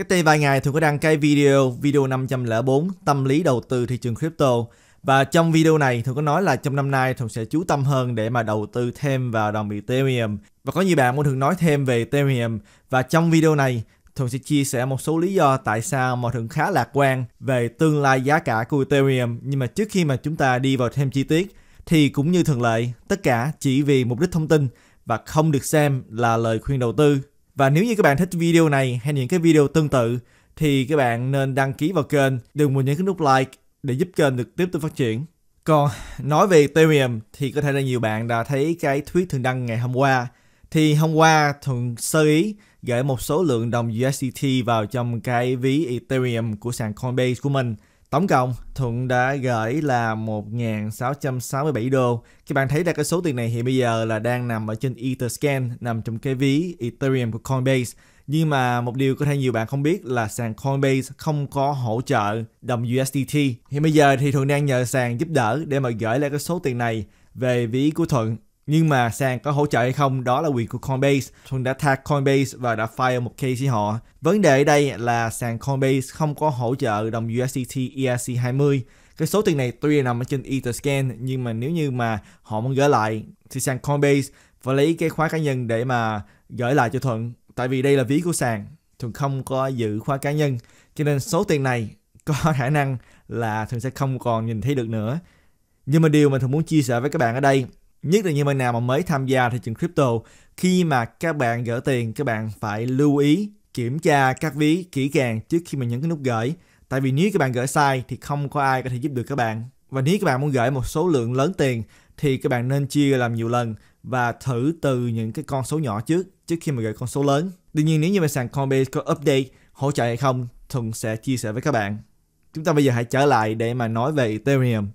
Cách đây vài ngày Thường có đăng cái video, video 504 Tâm lý đầu tư thị trường crypto Và trong video này Thường có nói là trong năm nay Thường sẽ chú tâm hơn để mà đầu tư thêm vào đồng Ethereum Và có nhiều bạn muốn Thường nói thêm về Ethereum Và trong video này Thường sẽ chia sẻ một số lý do tại sao mà Thường khá lạc quan về tương lai giá cả của Ethereum Nhưng mà trước khi mà chúng ta đi vào thêm chi tiết thì cũng như thường lệ, tất cả chỉ vì mục đích thông tin và không được xem là lời khuyên đầu tư và nếu như các bạn thích video này hay những cái video tương tự thì các bạn nên đăng ký vào kênh, đừng quên nhấn cái nút like để giúp kênh được tiếp tục phát triển. Còn nói về Ethereum thì có thể là nhiều bạn đã thấy cái thuyết thường đăng ngày hôm qua. Thì hôm qua thường sơ ý gửi một số lượng đồng USDT vào trong cái ví Ethereum của sàn Coinbase của mình – Tổng cộng, Thuận đã gửi là 1.667 đô. Các bạn thấy là cái số tiền này hiện bây giờ là đang nằm ở trên Etherscan, nằm trong cái ví Ethereum của Coinbase. Nhưng mà một điều có thể nhiều bạn không biết là sàn Coinbase không có hỗ trợ đồng USDT. Hiện bây giờ thì Thuận đang nhờ sàn giúp đỡ để mà gửi lại cái số tiền này về ví của Thuận nhưng mà sàn có hỗ trợ hay không đó là quyền của Coinbase. Thuận đã tag Coinbase và đã file một case với họ. Vấn đề ở đây là sàn Coinbase không có hỗ trợ đồng USDT ERC20. Cái số tiền này tuy là nằm ở trên Etherscan nhưng mà nếu như mà họ muốn gửi lại thì sàn Coinbase và lấy cái khóa cá nhân để mà gửi lại cho Thuận. Tại vì đây là ví của sàn, Thuận không có giữ khóa cá nhân cho nên số tiền này có khả năng là Thuận sẽ không còn nhìn thấy được nữa. Nhưng mà điều mà Thuận muốn chia sẻ với các bạn ở đây Nhất là những bạn nào mà mới tham gia thị trường crypto, khi mà các bạn gỡ tiền, các bạn phải lưu ý kiểm tra các ví kỹ càng trước khi mà nhấn cái nút gửi. Tại vì nếu các bạn gửi sai thì không có ai có thể giúp được các bạn. Và nếu các bạn muốn gửi một số lượng lớn tiền thì các bạn nên chia làm nhiều lần và thử từ những cái con số nhỏ trước trước khi mà gửi con số lớn. Tuy nhiên nếu như mà sàn Coinbase có update hỗ trợ hay không, Thuận sẽ chia sẻ với các bạn. Chúng ta bây giờ hãy trở lại để mà nói về Ethereum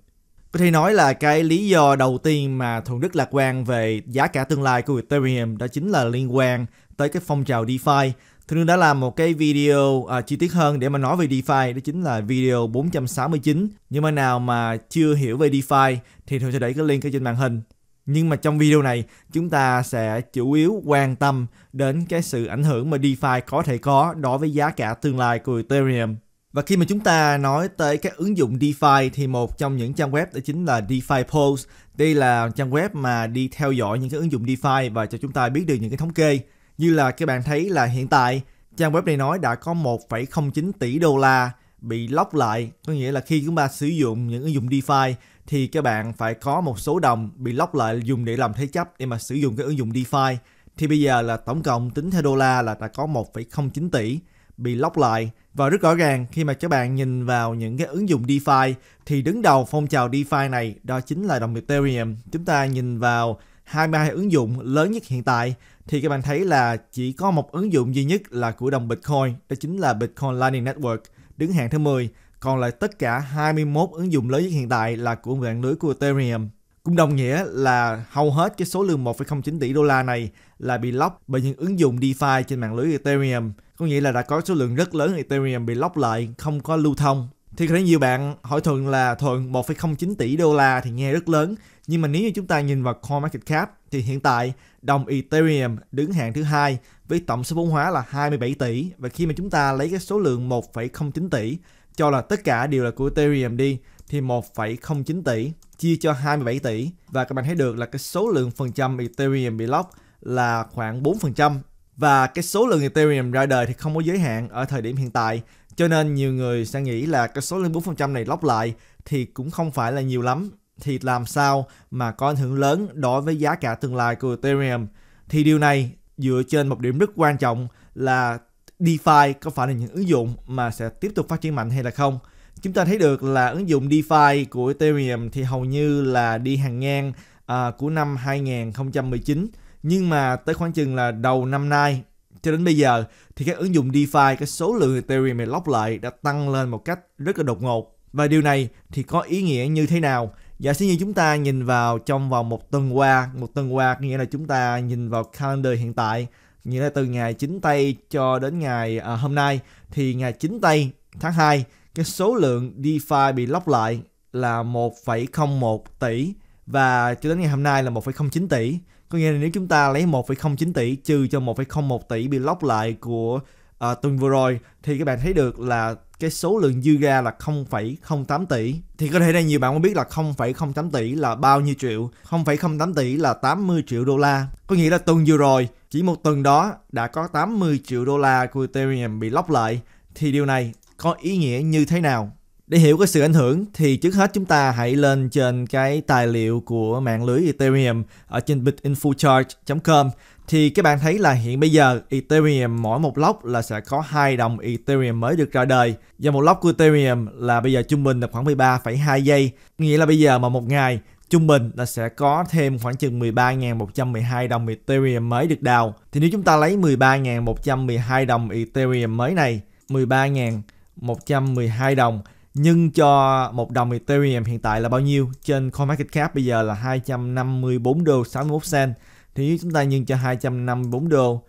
có thể nói là cái lý do đầu tiên mà thuận đức lạc quan về giá cả tương lai của ethereum đó chính là liên quan tới cái phong trào defi Thương Đương đã làm một cái video à, chi tiết hơn để mà nói về DeFi, đó chính là video 469. Nhưng mà nào mà chưa hiểu về DeFi thì Thương sẽ đẩy cái link ở trên màn hình. Nhưng mà trong video này, chúng ta sẽ chủ yếu quan tâm đến cái sự ảnh hưởng mà DeFi có thể có đối với giá cả tương lai của Ethereum. Và khi mà chúng ta nói tới các ứng dụng DeFi thì một trong những trang web đó chính là DeFi Pulse. Đây là trang web mà đi theo dõi những cái ứng dụng DeFi và cho chúng ta biết được những cái thống kê. Như là các bạn thấy là hiện tại trang web này nói đã có 1,09 tỷ đô la bị lock lại, có nghĩa là khi chúng ta sử dụng những ứng dụng DeFi thì các bạn phải có một số đồng bị lock lại dùng để làm thế chấp để mà sử dụng cái ứng dụng DeFi. Thì bây giờ là tổng cộng tính theo đô la là đã có 1,09 tỷ bị lóc lại và rất rõ ràng khi mà các bạn nhìn vào những cái ứng dụng DeFi thì đứng đầu phong trào DeFi này đó chính là đồng Ethereum. Chúng ta nhìn vào 22 ứng dụng lớn nhất hiện tại thì các bạn thấy là chỉ có một ứng dụng duy nhất là của đồng Bitcoin, đó chính là Bitcoin Lightning Network đứng hạng thứ 10. Còn lại tất cả 21 ứng dụng lớn nhất hiện tại là của mạng lưới của Ethereum. Cũng đồng nghĩa là hầu hết cái số lượng 1,09 tỷ đô la này là bị lock bởi những ứng dụng DeFi trên mạng lưới Ethereum có nghĩa là đã có số lượng rất lớn Ethereum bị lóc lại không có lưu thông thì có thể nhiều bạn hỏi thuận là thuận 1,09 tỷ đô la thì nghe rất lớn nhưng mà nếu như chúng ta nhìn vào CoinMarketCap thì hiện tại đồng Ethereum đứng hạng thứ hai với tổng số vốn hóa là 27 tỷ và khi mà chúng ta lấy cái số lượng 1,09 tỷ cho là tất cả đều là của Ethereum đi thì 1,09 tỷ chia cho 27 tỷ và các bạn thấy được là cái số lượng phần trăm Ethereum bị lock là khoảng 4% và cái số lượng Ethereum ra đời thì không có giới hạn ở thời điểm hiện tại cho nên nhiều người sẽ nghĩ là cái số lượng 4% này lóc lại thì cũng không phải là nhiều lắm thì làm sao mà có ảnh hưởng lớn đối với giá cả tương lai của Ethereum thì điều này dựa trên một điểm rất quan trọng là DeFi có phải là những ứng dụng mà sẽ tiếp tục phát triển mạnh hay là không chúng ta thấy được là ứng dụng DeFi của Ethereum thì hầu như là đi hàng ngang à, của năm 2019 nhưng mà tới khoảng chừng là đầu năm nay cho đến bây giờ thì các ứng dụng DeFi, cái số lượng Ethereum bị lóc lại đã tăng lên một cách rất là đột ngột. Và điều này thì có ý nghĩa như thế nào? Giả sử như chúng ta nhìn vào trong vòng một tuần qua, một tuần qua nghĩa là chúng ta nhìn vào calendar hiện tại, nghĩa là từ ngày 9 tây cho đến ngày à, hôm nay thì ngày 9 tây tháng 2 cái số lượng DeFi bị lóc lại là 1,01 tỷ và cho đến ngày hôm nay là 1,09 tỷ có nghĩa là nếu chúng ta lấy 1,09 tỷ trừ cho 1,01 tỷ bị lóc lại của à, tuần vừa rồi thì các bạn thấy được là cái số lượng dư ra là 0,08 tỷ thì có thể là nhiều bạn muốn biết là 0,08 tỷ là bao nhiêu triệu 0,08 tỷ là 80 triệu đô la có nghĩa là tuần vừa rồi chỉ một tuần đó đã có 80 triệu đô la của Ethereum bị lóc lại thì điều này có ý nghĩa như thế nào để hiểu cái sự ảnh hưởng thì trước hết chúng ta hãy lên trên cái tài liệu của mạng lưới Ethereum ở trên bitinfocharge.com thì các bạn thấy là hiện bây giờ Ethereum mỗi một lốc là sẽ có hai đồng Ethereum mới được ra đời và một lốc của Ethereum là bây giờ trung bình là khoảng 13,2 giây nghĩa là bây giờ mà một ngày trung bình là sẽ có thêm khoảng chừng 13.112 đồng Ethereum mới được đào thì nếu chúng ta lấy 13.112 đồng Ethereum mới này 13.112 đồng nhưng cho một đồng Ethereum hiện tại là bao nhiêu trên CoinMarketCap bây giờ là 254 đô 61 cent thì chúng ta nhân cho 254 đô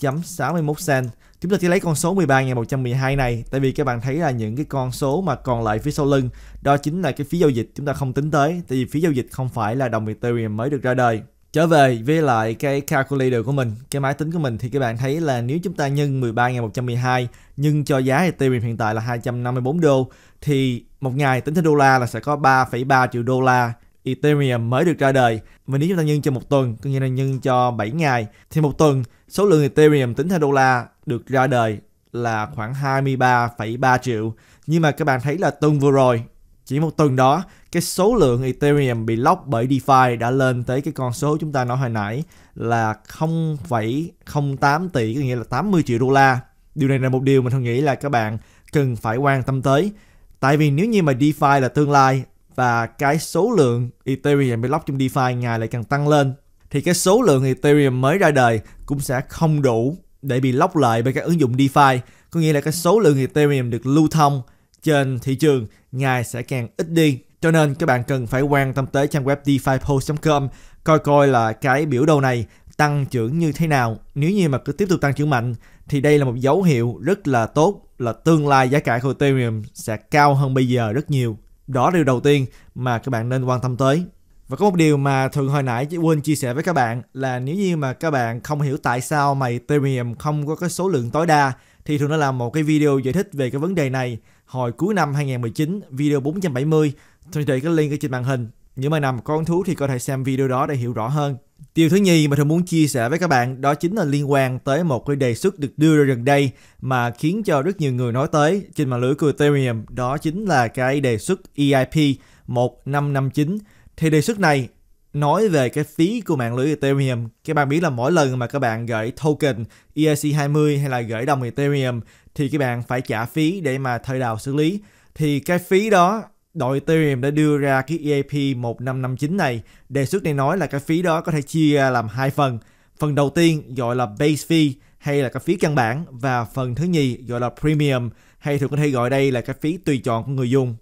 chấm 61 cent chúng ta chỉ lấy con số 13.112 này tại vì các bạn thấy là những cái con số mà còn lại phía sau lưng đó chính là cái phí giao dịch chúng ta không tính tới tại vì phí giao dịch không phải là đồng Ethereum mới được ra đời Trở về với lại cái calculator của mình, cái máy tính của mình thì các bạn thấy là nếu chúng ta nhân 13.112 nhưng cho giá Ethereum hiện tại là 254 đô thì một ngày tính theo đô la là sẽ có 3,3 triệu đô la Ethereum mới được ra đời. Và nếu chúng ta nhân cho một tuần, có nghĩa là nhân cho 7 ngày thì một tuần số lượng Ethereum tính theo đô la được ra đời là khoảng 23,3 triệu. Nhưng mà các bạn thấy là tuần vừa rồi chỉ một tuần đó cái số lượng Ethereum bị lock bởi DeFi đã lên tới cái con số chúng ta nói hồi nãy là 0,08 tỷ có nghĩa là 80 triệu đô la điều này là một điều mình không nghĩ là các bạn cần phải quan tâm tới tại vì nếu như mà DeFi là tương lai và cái số lượng Ethereum bị lock trong DeFi ngày lại càng tăng lên thì cái số lượng Ethereum mới ra đời cũng sẽ không đủ để bị lock lại bởi các ứng dụng DeFi. Có nghĩa là cái số lượng Ethereum được lưu thông trên thị trường ngày sẽ càng ít đi. Cho nên các bạn cần phải quan tâm tới trang web defipost.com coi coi là cái biểu đồ này tăng trưởng như thế nào. Nếu như mà cứ tiếp tục tăng trưởng mạnh thì đây là một dấu hiệu rất là tốt là tương lai giá cả của Ethereum sẽ cao hơn bây giờ rất nhiều. Đó là điều đầu tiên mà các bạn nên quan tâm tới. Và có một điều mà thường hồi nãy chị quên chia sẻ với các bạn là nếu như mà các bạn không hiểu tại sao mà Ethereum không có cái số lượng tối đa thì thường nó làm một cái video giải thích về cái vấn đề này hồi cuối năm 2019, video 470, tôi để cái link ở trên màn hình. Những bạn nào có hứng thú thì có thể xem video đó để hiểu rõ hơn. Điều thứ nhì mà tôi muốn chia sẻ với các bạn đó chính là liên quan tới một cái đề xuất được đưa ra gần đây mà khiến cho rất nhiều người nói tới trên mạng lưới của Ethereum đó chính là cái đề xuất EIP 1559. Thì đề xuất này nói về cái phí của mạng lưới Ethereum. Các bạn biết là mỗi lần mà các bạn gửi token ERC20 hay là gửi đồng Ethereum thì các bạn phải trả phí để mà thời đào xử lý thì cái phí đó đội Ethereum đã đưa ra cái EAP 1559 này đề xuất này nói là cái phí đó có thể chia làm hai phần phần đầu tiên gọi là base fee hay là cái phí căn bản và phần thứ nhì gọi là premium hay thường có thể gọi đây là cái phí tùy chọn của người dùng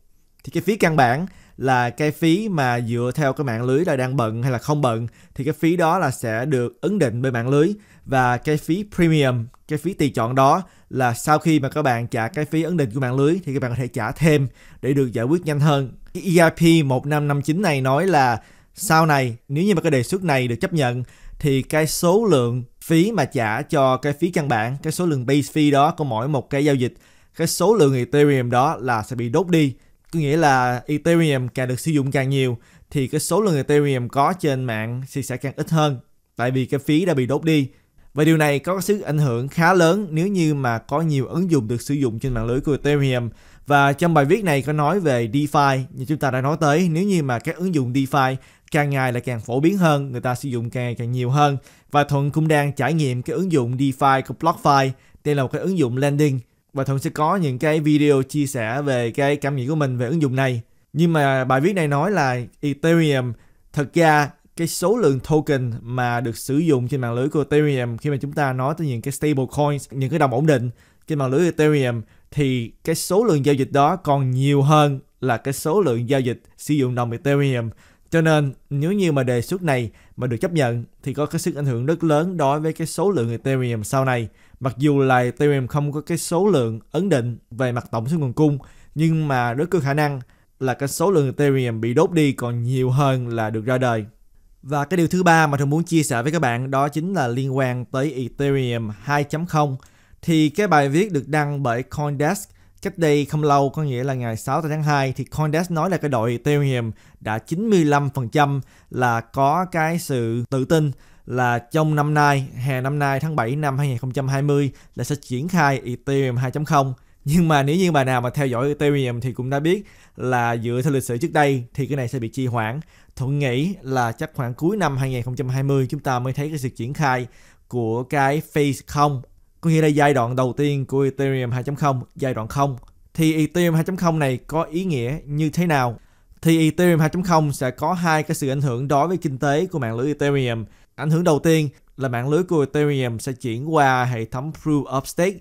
thì cái phí căn bản là cái phí mà dựa theo cái mạng lưới là đang bận hay là không bận thì cái phí đó là sẽ được ấn định bởi mạng lưới và cái phí premium cái phí tùy chọn đó là sau khi mà các bạn trả cái phí ấn định của mạng lưới thì các bạn có thể trả thêm để được giải quyết nhanh hơn. Cái EIP 1559 này nói là sau này nếu như mà cái đề xuất này được chấp nhận thì cái số lượng phí mà trả cho cái phí căn bản, cái số lượng base fee đó của mỗi một cái giao dịch, cái số lượng Ethereum đó là sẽ bị đốt đi. Có nghĩa là Ethereum càng được sử dụng càng nhiều thì cái số lượng Ethereum có trên mạng thì sẽ càng ít hơn tại vì cái phí đã bị đốt đi và điều này có sức ảnh hưởng khá lớn nếu như mà có nhiều ứng dụng được sử dụng trên mạng lưới của Ethereum. Và trong bài viết này có nói về DeFi như chúng ta đã nói tới, nếu như mà các ứng dụng DeFi càng ngày là càng phổ biến hơn, người ta sử dụng càng ngày càng nhiều hơn. Và Thuận cũng đang trải nghiệm cái ứng dụng DeFi của BlockFi, đây là một cái ứng dụng lending và Thuận sẽ có những cái video chia sẻ về cái cảm nghĩ của mình về ứng dụng này. Nhưng mà bài viết này nói là Ethereum thật ra cái số lượng token mà được sử dụng trên mạng lưới của Ethereum khi mà chúng ta nói tới những cái stable coins, những cái đồng ổn định trên mạng lưới Ethereum thì cái số lượng giao dịch đó còn nhiều hơn là cái số lượng giao dịch sử dụng đồng Ethereum. Cho nên nếu như mà đề xuất này mà được chấp nhận thì có cái sức ảnh hưởng rất lớn đối với cái số lượng Ethereum sau này. Mặc dù là Ethereum không có cái số lượng ấn định về mặt tổng số nguồn cung nhưng mà rất có khả năng là cái số lượng Ethereum bị đốt đi còn nhiều hơn là được ra đời. Và cái điều thứ ba mà thường muốn chia sẻ với các bạn đó chính là liên quan tới Ethereum 2.0. Thì cái bài viết được đăng bởi CoinDesk cách đây không lâu, có nghĩa là ngày 6 tháng 2 thì CoinDesk nói là cái đội Ethereum đã 95% là có cái sự tự tin là trong năm nay, hè năm nay tháng 7 năm 2020 là sẽ triển khai Ethereum 2.0. Nhưng mà nếu như bà nào mà theo dõi Ethereum thì cũng đã biết là dựa theo lịch sử trước đây thì cái này sẽ bị trì hoãn. Thuận nghĩ là chắc khoảng cuối năm 2020 chúng ta mới thấy cái sự triển khai của cái phase 0 có nghĩa là giai đoạn đầu tiên của Ethereum 2.0, giai đoạn 0. Thì Ethereum 2.0 này có ý nghĩa như thế nào? Thì Ethereum 2.0 sẽ có hai cái sự ảnh hưởng đối với kinh tế của mạng lưới Ethereum. Ảnh hưởng đầu tiên là mạng lưới của Ethereum sẽ chuyển qua hệ thống Proof of Stake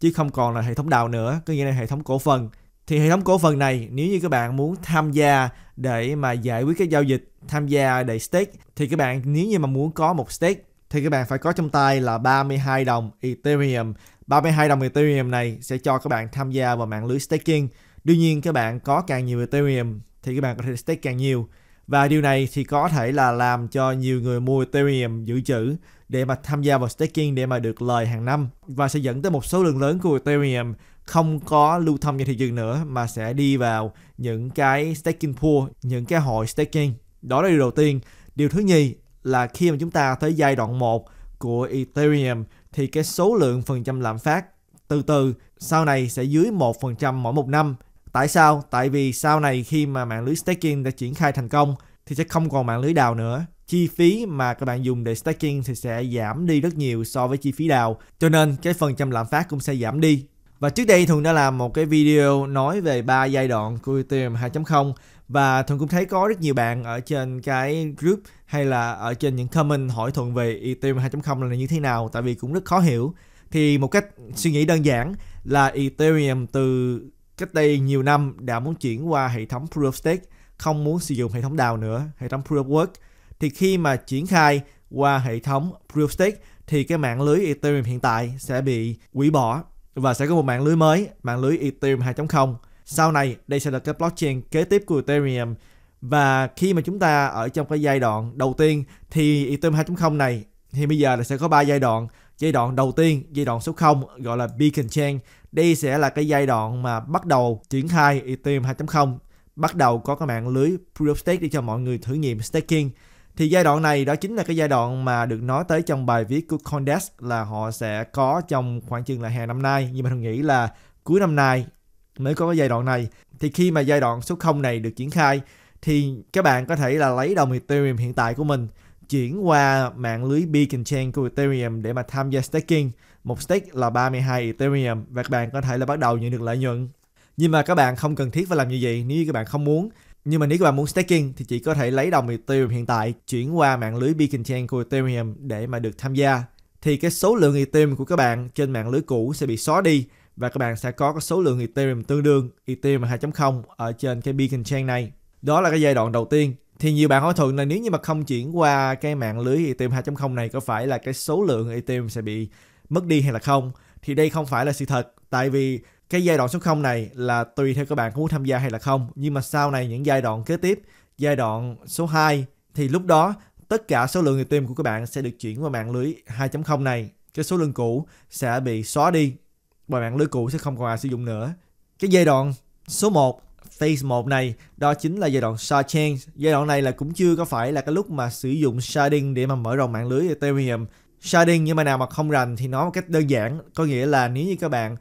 chứ không còn là hệ thống đào nữa, có nghĩa là hệ thống cổ phần thì hệ thống cổ phần này nếu như các bạn muốn tham gia để mà giải quyết cái giao dịch tham gia để stake thì các bạn nếu như mà muốn có một stake thì các bạn phải có trong tay là 32 đồng Ethereum. 32 đồng Ethereum này sẽ cho các bạn tham gia vào mạng lưới staking. đương nhiên các bạn có càng nhiều Ethereum thì các bạn có thể stake càng nhiều. Và điều này thì có thể là làm cho nhiều người mua Ethereum dự trữ để mà tham gia vào staking để mà được lời hàng năm và sẽ dẫn tới một số lượng lớn của Ethereum không có lưu thông trên thị trường nữa mà sẽ đi vào những cái staking pool, những cái hội staking. Đó là điều đầu tiên. Điều thứ nhì là khi mà chúng ta tới giai đoạn 1 của Ethereum thì cái số lượng phần trăm lạm phát từ từ sau này sẽ dưới 1% mỗi một năm. Tại sao? Tại vì sau này khi mà mạng lưới staking đã triển khai thành công thì sẽ không còn mạng lưới đào nữa. Chi phí mà các bạn dùng để staking thì sẽ giảm đi rất nhiều so với chi phí đào. Cho nên cái phần trăm lạm phát cũng sẽ giảm đi và trước đây Thuần đã làm một cái video nói về ba giai đoạn của ethereum 2.0 và Thuần cũng thấy có rất nhiều bạn ở trên cái group hay là ở trên những comment hỏi Thuần về ethereum 2.0 là như thế nào tại vì cũng rất khó hiểu. Thì một cách suy nghĩ đơn giản là Ethereum từ cách đây nhiều năm đã muốn chuyển qua hệ thống Proof of Stake, không muốn sử dụng hệ thống DAO nữa, hệ thống Proof of Work. Thì khi mà triển khai qua hệ thống Proof of Stake thì cái mạng lưới Ethereum hiện tại sẽ bị hủy bỏ và sẽ có một mạng lưới mới, mạng lưới Ethereum 2.0. Sau này, đây sẽ là cái blockchain kế tiếp của Ethereum. Và khi mà chúng ta ở trong cái giai đoạn đầu tiên thì Ethereum 2.0 này thì bây giờ là sẽ có 3 giai đoạn. Giai đoạn đầu tiên, giai đoạn số 0 gọi là Beacon Chain. Đây sẽ là cái giai đoạn mà bắt đầu triển khai Ethereum 2.0, bắt đầu có cái mạng lưới Proof of Stake để cho mọi người thử nghiệm staking thì giai đoạn này đó chính là cái giai đoạn mà được nói tới trong bài viết của Condes là họ sẽ có trong khoảng chừng là hè năm nay nhưng mà tôi nghĩ là cuối năm nay mới có cái giai đoạn này thì khi mà giai đoạn số 0 này được triển khai thì các bạn có thể là lấy đồng Ethereum hiện tại của mình chuyển qua mạng lưới Beacon Chain của Ethereum để mà tham gia staking. Một stake là 32 Ethereum và các bạn có thể là bắt đầu nhận được lợi nhuận. Nhưng mà các bạn không cần thiết phải làm như vậy nếu như các bạn không muốn nhưng mà nếu các bạn muốn staking thì chỉ có thể lấy đồng Ethereum hiện tại chuyển qua mạng lưới Beacon Chain của Ethereum để mà được tham gia. Thì cái số lượng Ethereum của các bạn trên mạng lưới cũ sẽ bị xóa đi và các bạn sẽ có cái số lượng Ethereum tương đương Ethereum 2.0 ở trên cái Beacon Chain này. Đó là cái giai đoạn đầu tiên. Thì nhiều bạn hỏi thường là nếu như mà không chuyển qua cái mạng lưới Ethereum 2.0 này có phải là cái số lượng Ethereum sẽ bị mất đi hay là không? Thì đây không phải là sự thật tại vì cái giai đoạn số 0 này là tùy theo các bạn có muốn tham gia hay là không nhưng mà sau này những giai đoạn kế tiếp giai đoạn số 2 thì lúc đó tất cả số lượng người tìm của các bạn sẽ được chuyển qua mạng lưới 2.0 này cái số lượng cũ sẽ bị xóa đi và mạng lưới cũ sẽ không còn ai sử dụng nữa cái giai đoạn số 1 phase 1 này đó chính là giai đoạn shard change giai đoạn này là cũng chưa có phải là cái lúc mà sử dụng sharding để mà mở rộng mạng lưới Ethereum sharding nhưng mà nào mà không rành thì nó một cách đơn giản có nghĩa là nếu như các bạn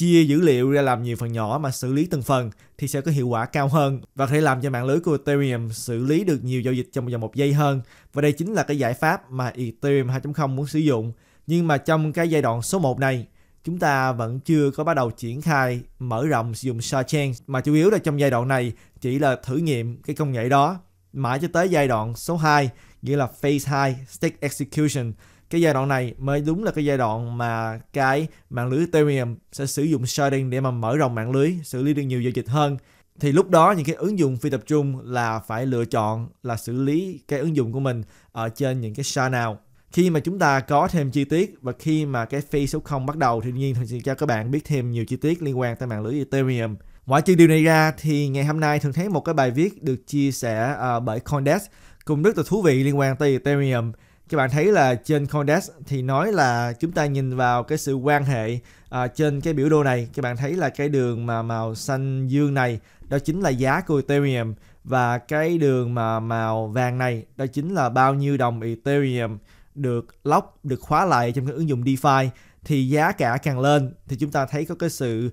chia dữ liệu ra làm nhiều phần nhỏ mà xử lý từng phần thì sẽ có hiệu quả cao hơn và có thể làm cho mạng lưới của Ethereum xử lý được nhiều giao dịch trong vòng một giây hơn. Và đây chính là cái giải pháp mà Ethereum 2.0 muốn sử dụng. Nhưng mà trong cái giai đoạn số 1 này, chúng ta vẫn chưa có bắt đầu triển khai mở rộng sử dụng sidechain mà chủ yếu là trong giai đoạn này chỉ là thử nghiệm cái công nghệ đó mãi cho tới giai đoạn số 2 nghĩa là phase 2 stake execution cái giai đoạn này mới đúng là cái giai đoạn mà cái mạng lưới Ethereum sẽ sử dụng sharding để mà mở rộng mạng lưới xử lý được nhiều giao dịch hơn thì lúc đó những cái ứng dụng phi tập trung là phải lựa chọn là xử lý cái ứng dụng của mình ở trên những cái shard nào khi mà chúng ta có thêm chi tiết và khi mà cái phi số 0 bắt đầu thì nhiên sẽ cho các bạn biết thêm nhiều chi tiết liên quan tới mạng lưới Ethereum. Ngoại trừ điều này ra thì ngày hôm nay thường thấy một cái bài viết được chia sẻ ờ, bởi Coindesk cùng rất là thú vị liên quan tới Ethereum các bạn thấy là trên Coindesk thì nói là chúng ta nhìn vào cái sự quan hệ à, trên cái biểu đồ này các bạn thấy là cái đường mà màu xanh dương này đó chính là giá của Ethereum và cái đường mà màu vàng này đó chính là bao nhiêu đồng Ethereum được lock được khóa lại trong các ứng dụng DeFi thì giá cả càng lên thì chúng ta thấy có cái sự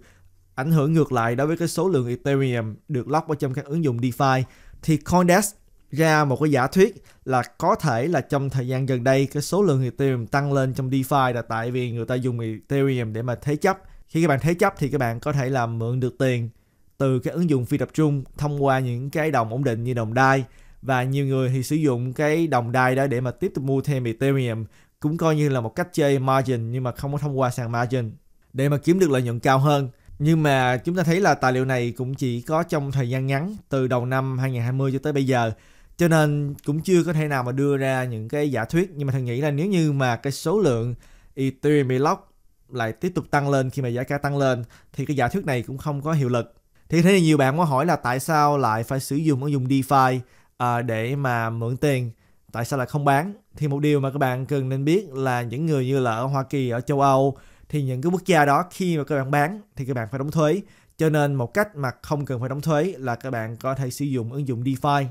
ảnh hưởng ngược lại đối với cái số lượng Ethereum được lock ở trong các ứng dụng DeFi thì Coindesk ra một cái giả thuyết là có thể là trong thời gian gần đây cái số lượng Ethereum tăng lên trong DeFi là tại vì người ta dùng Ethereum để mà thế chấp. Khi các bạn thế chấp thì các bạn có thể làm mượn được tiền từ cái ứng dụng phi tập trung thông qua những cái đồng ổn định như đồng DAI và nhiều người thì sử dụng cái đồng DAI đó để mà tiếp tục mua thêm Ethereum cũng coi như là một cách chơi margin nhưng mà không có thông qua sàn margin để mà kiếm được lợi nhuận cao hơn. Nhưng mà chúng ta thấy là tài liệu này cũng chỉ có trong thời gian ngắn từ đầu năm 2020 cho tới bây giờ cho nên cũng chưa có thể nào mà đưa ra những cái giả thuyết nhưng mà thằng nghĩ là nếu như mà cái số lượng Ethereum bị lock lại tiếp tục tăng lên khi mà giá cả tăng lên thì cái giả thuyết này cũng không có hiệu lực thì thế nhiều bạn có hỏi là tại sao lại phải sử dụng ứng dụng DeFi à, để mà mượn tiền tại sao lại không bán thì một điều mà các bạn cần nên biết là những người như là ở Hoa Kỳ ở châu Âu thì những cái quốc gia đó khi mà các bạn bán thì các bạn phải đóng thuế cho nên một cách mà không cần phải đóng thuế là các bạn có thể sử dụng ứng dụng DeFi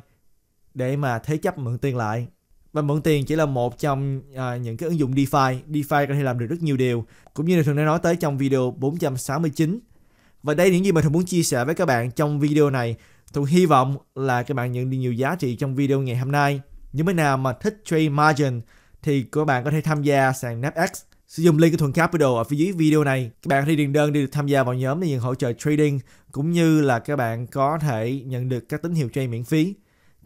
để mà thế chấp mượn tiền lại và mượn tiền chỉ là một trong à, những cái ứng dụng DeFi. DeFi có thể làm được rất nhiều điều, cũng như là thường đã nói tới trong video 469. Và đây là những gì mà thường muốn chia sẻ với các bạn trong video này. Thường hy vọng là các bạn nhận được nhiều giá trị trong video ngày hôm nay. Những bên nào mà thích trade margin thì các bạn có thể tham gia sàn NAPX. Sử dụng link của Thuận Capital ở phía dưới video này. Các bạn có thể điền đơn để được tham gia vào nhóm để nhận hỗ trợ trading cũng như là các bạn có thể nhận được các tín hiệu trade miễn phí.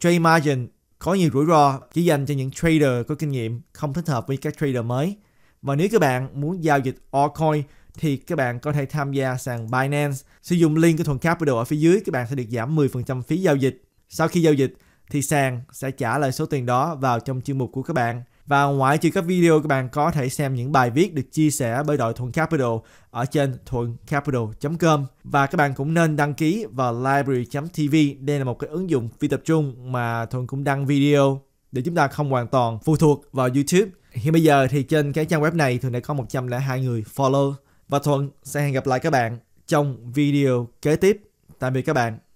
Trade margin có nhiều rủi ro chỉ dành cho những trader có kinh nghiệm không thích hợp với các trader mới. Và nếu các bạn muốn giao dịch altcoin thì các bạn có thể tham gia sàn Binance. Sử dụng link của Thuần Capital ở phía dưới, các bạn sẽ được giảm 10% phí giao dịch. Sau khi giao dịch thì sàn sẽ trả lại số tiền đó vào trong chuyên mục của các bạn. Và ngoại trừ các video, các bạn có thể xem những bài viết được chia sẻ bởi đội Thuận Capital ở trên thuậncapital.com. Và các bạn cũng nên đăng ký vào library.tv. Đây là một cái ứng dụng phi tập trung mà Thuận cũng đăng video để chúng ta không hoàn toàn phụ thuộc vào YouTube. Hiện bây giờ thì trên cái trang web này Thuận đã có 102 người follow. Và Thuận sẽ hẹn gặp lại các bạn trong video kế tiếp. Tạm biệt các bạn.